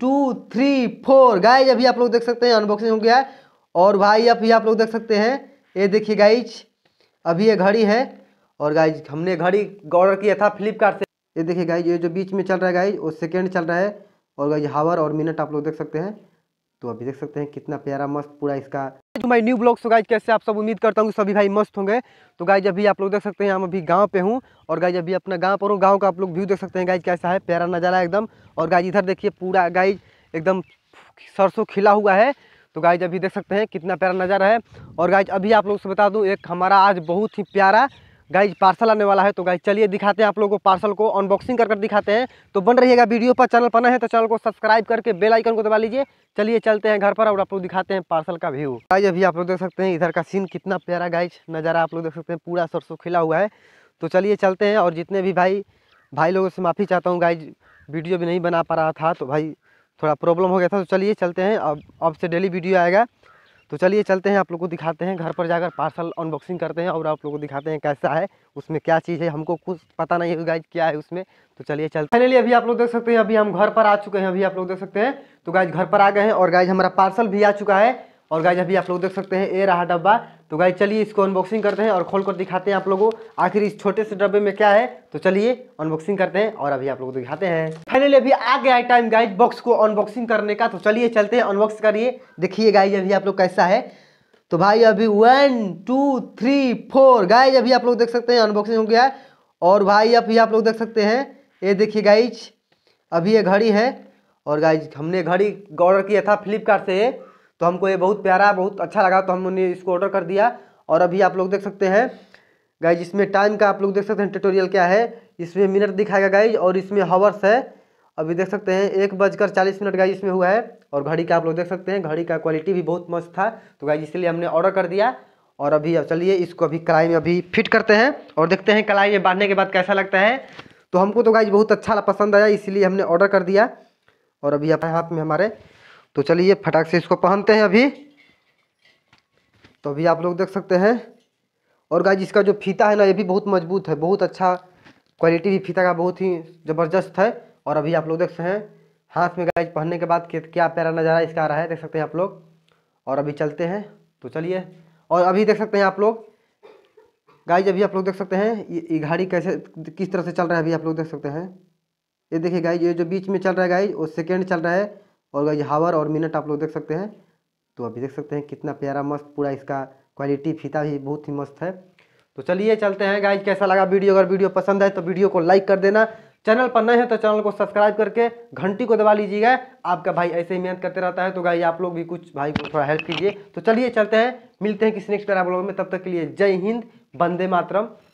to three four guys अभी आप लोग देख सकते हैं अनबॉक्सिंग हो गया है और भाई अभी आप लोग देख सकते हैं ये देखिए गाइज अभी ये घड़ी है और गाइज हमने घड़ी ऑर्डर किया था फ्लिपकार्ट से ये देखिए गाइज ये जो बीच में चल रहा है गाइज वो सेकेंड चल रहा है और गाइज हावर और मिनट आप लोग देख सकते हैं तो अभी देख सकते हैं कितना प्यारा मस्त पूरा इसका जो भाई न्यू ब्लॉग सो गाइज कैसे आप सब उम्मीद करता हूँ सभी भाई मस्त होंगे तो गाइज अभी आप लोग देख सकते हैं हम अभी गांव पे हूँ और गाइज अभी अपना गांव पर हूँ गांव का आप लोग व्यू देख सकते हैं गाइज कैसा है प्यारा नज़ारा एकदम और गाइज इधर देखिए पूरा गाइज एकदम सरसों खिला हुआ है तो गाइज अभी देख सकते हैं कितना प्यारा नज़ारा है और गाइज अभी आप लोग से बता दूँ एक हमारा आज बहुत ही प्यारा गाइज पार्सल आने वाला है तो गाइज चलिए दिखाते हैं आप लोगों को पार्सल को अनबॉक्सिंग कर कर दिखाते हैं तो बन रहिएगा वीडियो पर चैनल पर है तो चैनल को सब्सक्राइब करके बेल आइकन को दबा लीजिए चलिए चलते हैं घर पर और आप लोग दिखाते हैं पार्सल का व्यू गाइज अभी आप लोग देख सकते हैं इधर का सीन कितना प्यारा गाइज नज़ारा आप लोग देख सकते हैं पूरा सरसों खिला हुआ है तो चलिए चलते हैं और जितने भी भाई भाई लोगों से माफ़ी चाहता हूँ गाइज वीडियो भी नहीं बना पा रहा था तो भाई थोड़ा प्रॉब्लम हो गया था तो चलिए चलते हैं अब अब से डेली वीडियो आएगा तो चलिए चलते हैं आप लोग को दिखाते हैं घर पर जाकर पार्सल अनबॉक्सिंग करते हैं और आप लोग को दिखाते हैं कैसा है उसमें क्या चीज़ है हमको कुछ पता नहीं है गाइज क्या है उसमें तो चलिए चलते फाइनली अभी आप लोग देख सकते हैं अभी हम घर पर आ चुके हैं अभी आप लोग देख सकते हैं तो गाइज घर पर आ गए हैं और गाइज हमारा पार्सल भी आ चुका है और गाइज अभी आप लोग देख सकते हैं ए रहा डब्बा तो गाय चलिए इसको अनबॉक्सिंग करते हैं और खोल कर दिखाते हैं आप लोगों को आखिर इस छोटे से डब्बे में क्या है तो चलिए अनबॉक्सिंग करते हैं और अभी आप लोग दिखाते हैं फाइनली अभी आ गया है टाइम गाइज बॉक्स को अनबॉक्सिंग करने का तो चलिए चलते हैं अनबॉक्स करिए देखिए गाइज अभी आप लोग कैसा है तो भाई अभी one two three four guys अभी आप लोग देख सकते हैं अनबॉक्सिंग हो गया है और भाई अभी आप लोग देख सकते हैं ये देखिए गाइज अभी ये घड़ी है और गाइज हमने घड़ी ऑर्डर किया था फ्लिपकार्ट से तो हमको ये बहुत प्यारा बहुत अच्छा लगा तो हमने इसको ऑर्डर कर दिया और अभी आप लोग देख सकते हैं गाइज इसमें टाइम का आप लोग देख सकते हैं ट्यूटोरियल क्या है इसमें मिनट दिखाएगा गाइज और इसमें हावर्स है अभी देख सकते हैं एक बजकर चालीस मिनट गाइज इसमें हुआ है और घड़ी का आप लोग देख सकते हैं घड़ी का क्वालिटी भी बहुत मस्त था तो गाइज इसलिए हमने ऑर्डर कर दिया और अभी अब चलिए इसको अभी कढ़ाई में अभी फिट करते हैं और देखते हैं कढ़ाई में बांधने के बाद कैसा लगता है तो हमको तो गाइज बहुत अच्छा पसंद आया इसीलिए हमने ऑर्डर कर दिया और अभी अपने हाथ में हमारे तो चलिए फटाक से इसको पहनते हैं अभी तो अभी आप लोग देख सकते हैं और गाइज इसका जो फीता है ना ये भी बहुत मजबूत है बहुत अच्छा क्वालिटी भी फीता का बहुत ही ज़बरदस्त है और अभी आप लोग देख सकते हैं हाथ में गाय पहनने के बाद क्या प्यारा नज़ारा इसका आ रहा है देख सकते हैं आप लोग और अभी चलते हैं तो चलिए और अभी देख सकते हैं आप लोग गाइज अभी आप लोग देख सकते हैं ये घाड़ी कैसे किस तरह से चल रहा है अभी आप लोग देख सकते हैं ये देखिए गाय ये जो बीच में चल रहा है गाइज वो सेकेंड चल रहा है और ये हावर और मिनट आप लोग देख सकते हैं तो अभी देख सकते हैं कितना प्यारा मस्त पूरा इसका क्वालिटी फीता भी बहुत ही मस्त है तो चलिए चलते हैं गाइज कैसा लगा वीडियो अगर वीडियो पसंद है तो वीडियो को लाइक कर देना चैनल पर नए हैं तो चैनल को सब्सक्राइब करके घंटी को दबा लीजिएगा आपका भाई ऐसे ही मेहनत करते रहता है तो गाइज आप लोग भी कुछ भाई को थोड़ा हेल्प कीजिए तो चलिए चलते हैं मिलते हैं किसी नेक्स्ट पैरा ब्लॉग में तब तक के लिए जय हिंद बंदे मातरम